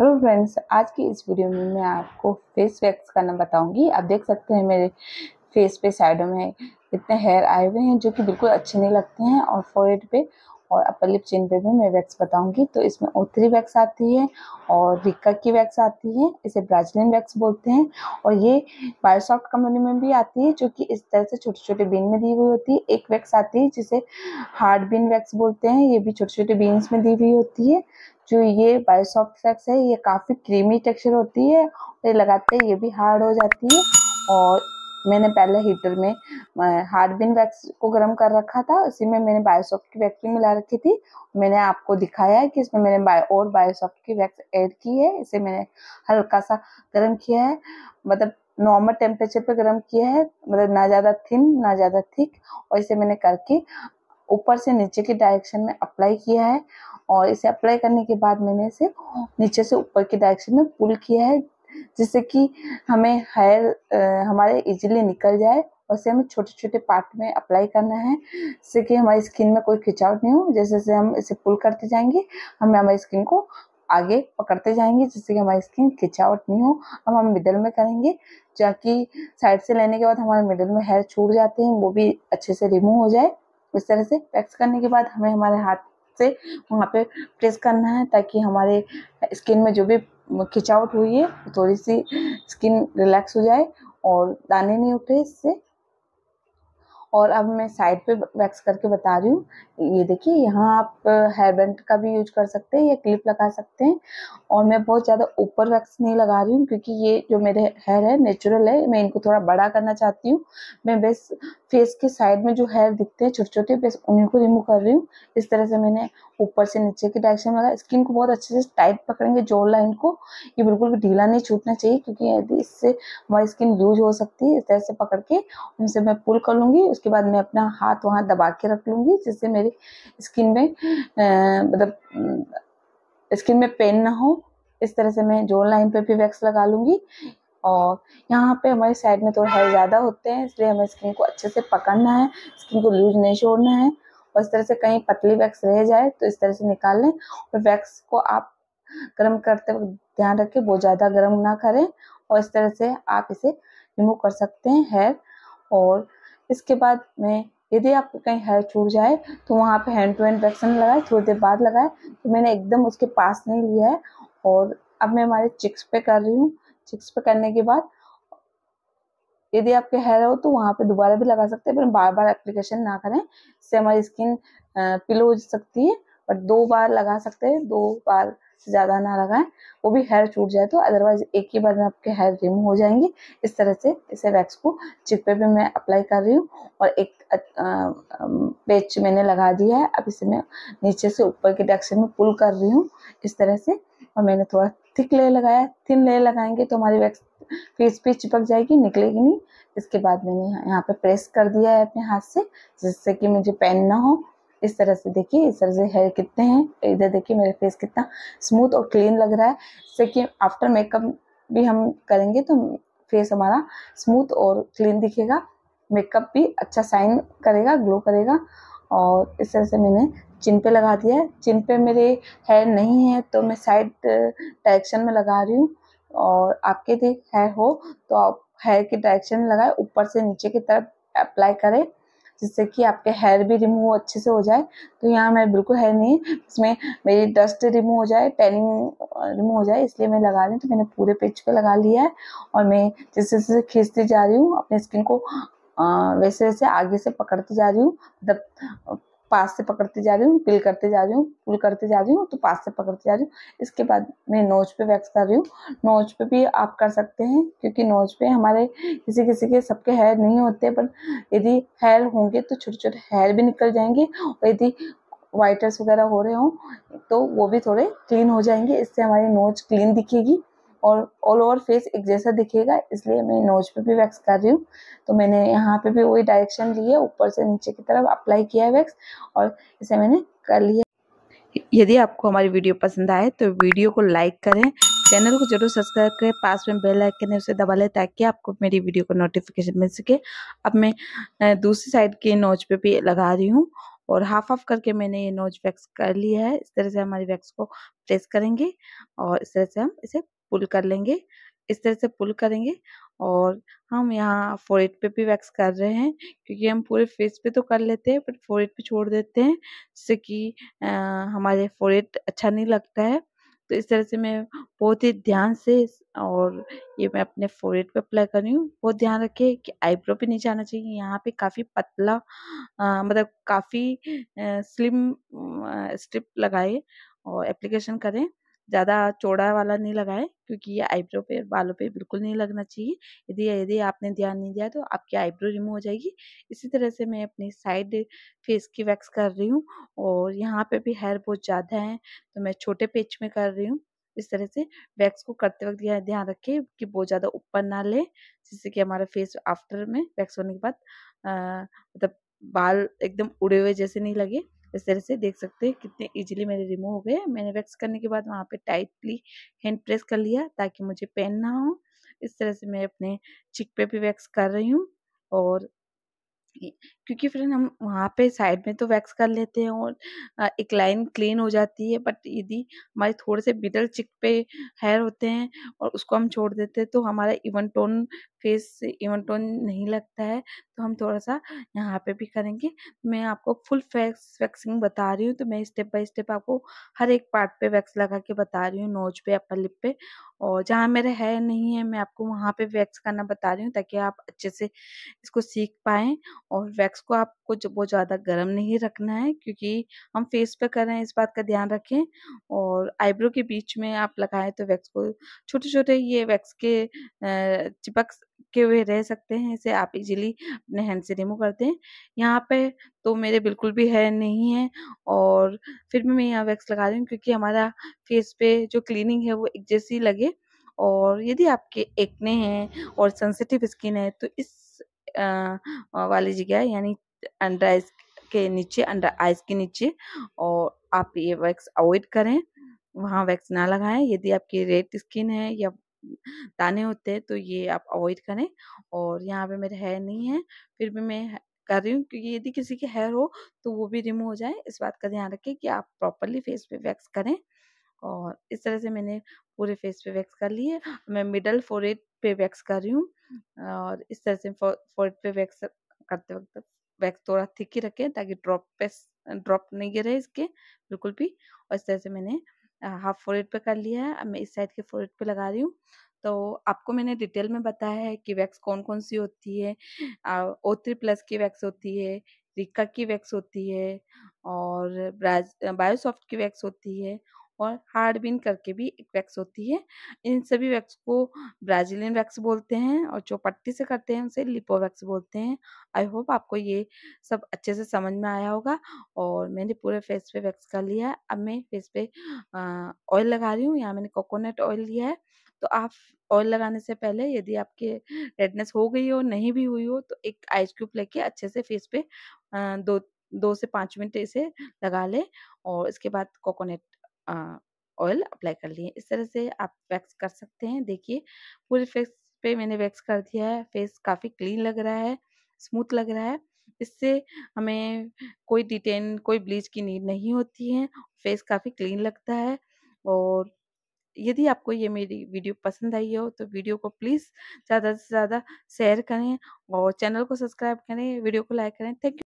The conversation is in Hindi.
हेलो फ्रेंड्स आज की इस वीडियो में मैं आपको फेस वैक्स करना बताऊंगी आप देख सकते हैं मेरे फेस पे साइडों में इतने हेयर आए हुए हैं जो कि बिल्कुल अच्छे नहीं लगते हैं और फोरहेड पे और अपर लिप चिन पे भी मैं वैक्स बताऊंगी तो इसमें ओथरी वैक्स आती है और रिक्का की वैक्स आती है इसे ब्राजीलियन वैक्स बोलते हैं और ये बायोसॉफ्ट कंपनी में भी आती है जो कि इस तरह से छोटे छोटे बीन में दी हुई होती है एक वैक्स आती है जिसे हार्ड बीन वैक्स बोलते हैं ये भी छोटे छोटे बीन्स में दी हुई होती है जो ये बायोसॉफ्ट फ्लैक्स है ये काफ़ी क्रीमी टेक्सचर होती है और ये लगाते ये भी हार्ड हो जाती है और मैंने पहले हीटर में हार्डबिन वैक्स को गर्म कर रखा था उसी में मैंने बायोसॉफ्ट की वैक्स भी मिला रखी थी मैंने आपको दिखाया है कि इसमें मैंने बायो और बायोसॉफ्ट की वैक्स ऐड की है इसे मैंने हल्का सा गर्म किया है मतलब नॉर्मल टेम्परेचर पे गर्म किया है मतलब ना ज़्यादा थिन ना ज़्यादा थिक और इसे मैंने करके ऊपर से नीचे के डायरेक्शन में अप्लाई किया है और इसे अप्लाई करने के बाद मैंने इसे नीचे से ऊपर की डायरेक्शन में पुल किया है जिससे कि हमें हेयर हमारे इजीली निकल जाए और इसे हमें छोटे छोटे पार्ट में अप्लाई करना है जिससे कि हमारी स्किन में कोई खिंचाव नहीं हो जैसे जैसे हम इसे पुल करते जाएंगे हमें हमारी स्किन को आगे पकड़ते जाएंगे जिससे कि हमारी स्किन खिंचावट नहीं हो अब हम मिडल में करेंगे ताकि साइड से लेने के बाद हमारे मिडल में हेयर छूट जाते हैं वो भी अच्छे से रिमूव हो जाए इस तरह से पैक्स करने के बाद हमें हमारे हाथ से वहाँ पे प्रेस करना है ताकि हमारे स्किन में जो भी खिंचावट हुई है थोड़ी सी स्किन रिलैक्स हो जाए और दाने नहीं उठे इससे और अब मैं साइड पे वैक्स करके बता रही हूँ ये देखिए यहाँ आप हेयर बैंड का भी यूज कर सकते हैं या क्लिप लगा सकते हैं और मैं बहुत ज़्यादा ऊपर वैक्स नहीं लगा रही हूँ क्योंकि ये जो मेरे हेयर है नेचुरल है मैं इनको थोड़ा बड़ा करना चाहती हूँ मैं बस फेस के साइड में जो हेयर दिखते हैं छोटे छोटे बस उन्हीं को रिमूव कर रही हूँ इस तरह से मैंने ऊपर से नीचे के डायरेक्शन में लगा स्किन को बहुत अच्छे से टाइट पकड़ेंगे जोर लाइन को ये बिल्कुल भी ढीला नहीं छूटना चाहिए क्योंकि यदि इससे हमारी स्किन लूज हो सकती है इस तरह से पकड़ के उनसे मैं पुल कर लूँगी उसके बाद मैं अपना हाथ वहाँ दबा के रख लूँगी जिससे मेरी स्किन में मतलब स्किन में पेन ना हो इस तरह से मैं जोर लाइन पर भी वैक्स लगा लूँगी और यहाँ पे हमारे साइड में थोड़ा हेयर ज़्यादा होते हैं इसलिए हमें स्किन को अच्छे से पकड़ना है स्किन को लूज नहीं छोड़ना है और इस तरह से कहीं पतली वैक्स रह जाए तो इस तरह से निकाल लें और वैक्स को आप गर्म करते वक्त ध्यान रखें बहुत ज़्यादा गर्म ना करें और इस तरह से आप इसे रिमूव कर सकते हैं हेयर और इसके बाद में यदि आपको कहीं हेयर छूट जाए तो वहाँ पे हैंड टू हैंड वैक्सन लगाए थोड़ी देर बाद लगाए तो मैंने एकदम उसके पास नहीं लिया है और अब मैं हमारे चिक्स पे कर रही हूँ चिक्स पे करने के बाद यदि आपके हेयर हो तो वहां पे दोबारा भी लगा सकते हैं पर बार बार एप्लीकेशन ना करें इससे हमारी स्किन पिलो हो सकती है बट दो बार लगा सकते हैं दो बार से ज़्यादा ना लगाएं वो भी हेयर छूट जाए तो अदरवाइज एक ही बार में आपके हेयर रिमूव हो जाएंगे इस तरह से इसे वैक्स को चिपे पे भी मैं अप्लाई कर रही हूँ और एक पेच मैंने लगा दिया है अब इसे मैं नीचे से ऊपर के डायरेक्शन में पुल कर रही हूँ इस तरह से और मैंने थोड़ा थिक लेयर लगाया थिन लेयर लगाएंगे तो हमारी वैक्स फेस पे चिपक जाएगी निकलेगी नहीं इसके बाद मैंने यहाँ पे प्रेस कर दिया है अपने हाथ से जिससे कि मुझे पेन ना हो इस तरह से देखिए इस तरह से हेयर कितने हैं इधर देखिए मेरा फेस कितना स्मूथ और क्लीन लग रहा है जिससे कि आफ्टर मेकअप भी हम करेंगे तो फेस हमारा स्मूथ और क्लीन दिखेगा मेकअप भी अच्छा साइन करेगा ग्लो करेगा और इस तरह से मैंने चिन पे लगा दिया है चिन पे मेरे हेयर नहीं है तो मैं साइड डायरेक्शन uh, में लगा रही हूँ और आपके भी हेयर हो तो आप हेयर की डायरेक्शन में लगाए ऊपर से नीचे की तरफ अप्लाई करें जिससे कि आपके हेयर भी रिमूव अच्छे से हो जाए तो यहाँ मेरे बिल्कुल हेयर नहीं है इसमें मेरी डस्ट रिमूव हो जाए टैनिंग रिमूव uh, हो जाए इसलिए मैं लगा रही तो मैंने पूरे पेज पे लगा लिया है और मैं जैसे जैसे खींचती जा रही हूँ अपने स्किन को आ, uh, वैसे वैसे आगे से पकड़ती जा रही हूँ मतलब पास से पकड़ते जा रही हूँ पिल करते जा रही हूँ पुल करते जा रही हूँ तो पास से पकड़ते जा रही हूँ इसके बाद मैं नोज पे वैक्स कर रही हूँ नोज पे भी आप कर सकते हैं क्योंकि नोज पे हमारे किसी किसी के सबके हेयर नहीं होते पर यदि हेयर होंगे तो छोटे छोटे हेयर भी निकल जाएंगे और यदि वाइटर्स वगैरह हो रहे हों तो वो भी थोड़े क्लीन हो जाएंगे इससे हमारी नोज क्लीन दिखेगी और ऑल ओवर फेस एक जैसा दिखेगा इसलिए मैं नोज पे भी वैक्स कर रही हूँ तो मैंने यहाँ पे भी वही डायरेक्शन ली है ऊपर से नीचे की तरफ अप्लाई किया है वैक्स और इसे मैंने कर लिया यदि आपको हमारी वीडियो पसंद आए तो वीडियो को लाइक करें चैनल को जरूर सब्सक्राइब करें पास में बेल आइकन है उसे दबा लें ताकि आपको मेरी वीडियो का नोटिफिकेशन मिल सके अब मैं दूसरी साइड के नोज पे भी लगा रही हूँ और हाफ ऑफ करके मैंने ये नोज वैक्स कर लिया है इस तरह से हमारी वैक्स को प्रेस करेंगे और इस तरह से हम इसे पुल कर लेंगे इस तरह से पुल करेंगे और हम यहाँ फोरहेड पे भी वैक्स कर रहे हैं क्योंकि हम पूरे फेस पे तो कर लेते हैं बट फोरहेड पे छोड़ देते हैं जिससे कि हमारे फोरहेड अच्छा नहीं लगता है तो इस तरह से मैं बहुत ही ध्यान से और ये मैं अपने फोरहेड पे अप्लाई कर रही हूँ बहुत ध्यान रखें कि आईब्रो पे नहीं जाना चाहिए यहाँ पे काफ़ी पतला आ, मतलब काफ़ी स्लिम स्ट्रिप लगाए और एप्लीकेशन करें ज़्यादा चौड़ा वाला नहीं लगाएं क्योंकि ये आईब्रो पे बालों पे बिल्कुल नहीं लगना चाहिए यदि यदि आपने ध्यान नहीं दिया तो आपकी आईब्रो रिमूव हो जाएगी इसी तरह से मैं अपनी साइड फेस की वैक्स कर रही हूँ और यहाँ पे भी हेयर बहुत ज़्यादा है तो मैं छोटे पेच में कर रही हूँ इस तरह से वैक्स को करते वक्त ध्यान रखें कि बहुत ज़्यादा ऊपर ना ले जिससे कि हमारा फेस आफ्टर में वैक्स होने के बाद मतलब बाल एकदम उड़े हुए जैसे नहीं लगे इस तरह से देख सकते हैं कितने इजीली मेरे रिमूव हो गए मैंने वैक्स करने के बाद वहाँ पे टाइटली हैंड प्रेस कर लिया ताकि मुझे पेन ना हो इस तरह से मैं अपने चिक पे भी वैक्स कर रही हूँ और क्योंकि फ्रेंड हम वहाँ पे साइड में तो वैक्स कर लेते हैं और एक लाइन क्लीन हो जाती है बट यदि हमारे थोड़े से मिडल चिक पे हेयर होते हैं और उसको हम छोड़ देते हैं तो हमारा even tone face even tone नहीं लगता है तो हम थोड़ा सा यहाँ पे भी करेंगे मैं आपको फुल फेस वैक्सिंग बता रही हूँ तो मैं स्टेप बाय स्टेप आपको हर एक पार्ट पे वैक्स लगा के बता रही हूँ नोज पे अपर लिप पे और जहाँ मेरे है नहीं है मैं आपको वहाँ पे वैक्स करना बता रही हूँ ताकि आप अच्छे से इसको सीख पाएँ और वैक्स को आपको बहुत ज़्यादा गर्म नहीं रखना है क्योंकि हम फेस पे कर रहे हैं इस बात का ध्यान रखें और आईब्रो के बीच में आप लगाएं तो वैक्स को छोटे छोटे ये वैक्स के चिपक के हुए रह सकते हैं इसे आप इजीली अपने हैंड से रिमूव करते हैं यहाँ पे तो मेरे बिल्कुल भी हेयर नहीं है और फिर भी मैं यहाँ वैक्स लगा रही हूँ क्योंकि हमारा फेस पे जो क्लीनिंग है वो एक जैसी लगे और यदि आपके एक्ने हैं और सेंसिटिव स्किन है तो इस वाली जगह यानी अंडर आइज के नीचे अंडर आइज के नीचे और आप ये वैक्स अवॉइड करें वहाँ वैक्स ना लगाएं यदि आपकी रेड स्किन है या दाने होते हैं तो ये आप अवॉइड करें और यहाँ पे मेरे हेयर नहीं है फिर भी मैं कर रही हूँ क्योंकि यदि किसी के हेयर हो तो वो भी रिमूव हो जाए इस बात का ध्यान रखें कि आप प्रॉपरली फेस पे वैक्स करें और इस तरह से मैंने पूरे फेस पे वैक्स कर लिए मैं मिडल फोरेड पे वैक्स कर रही हूँ और इस तरह से फोरेड पे वैक्स करते वक्त वैक्स थोड़ा थिक ही रखें ताकि ड्रॉप पे ड्रॉप नहीं गिरे इसके बिल्कुल भी और इस तरह से मैंने हाफ फोरेड पे कर लिया है अब मैं इस साइड के फोरेड पे लगा रही हूँ तो आपको मैंने डिटेल में बताया है कि वैक्स कौन कौन सी होती है ओ थ्री प्लस की वैक्स होती है रिक्का की वैक्स होती है और बायोसॉफ्ट की वैक्स होती है और हार्ड बीन करके भी एक वैक्स होती है इन सभी वैक्स को ब्राजीलियन वैक्स बोलते हैं और जो पट्टी से करते हैं उसे लिपो वैक्स बोलते हैं आई होप आपको ये सब अच्छे से समझ में आया होगा और मैंने पूरे फेस पे वैक्स कर लिया है अब मैं फेस पे ऑयल लगा रही हूँ यहाँ मैंने कोकोनट ऑयल लिया है तो आप ऑयल लगाने से पहले यदि आपके रेडनेस हो गई हो नहीं भी हुई हो तो एक आइस क्यूब लेके अच्छे से फेस पे दो दो से पाँच मिनट इसे लगा ले और इसके बाद कोकोनट ऑयल अप्लाई कर लिए इस तरह से आप वैक्स कर सकते हैं देखिए पूरे फेस पे मैंने वैक्स कर दिया है फेस काफ़ी क्लीन लग रहा है स्मूथ लग रहा है इससे हमें कोई डिटेन कोई ब्लीच की नीड नहीं होती है फेस काफ़ी क्लीन लगता है और यदि आपको ये मेरी वीडियो पसंद आई हो तो वीडियो को प्लीज़ ज़्यादा से ज़्यादा शेयर करें और चैनल को सब्सक्राइब करें वीडियो को लाइक करें थैंक यू